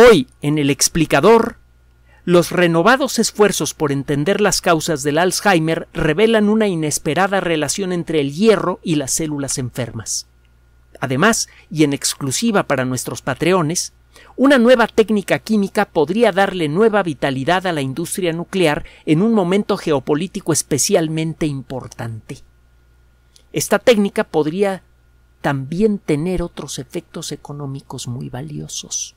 Hoy, en el explicador, los renovados esfuerzos por entender las causas del Alzheimer revelan una inesperada relación entre el hierro y las células enfermas. Además, y en exclusiva para nuestros patreones, una nueva técnica química podría darle nueva vitalidad a la industria nuclear en un momento geopolítico especialmente importante. Esta técnica podría también tener otros efectos económicos muy valiosos.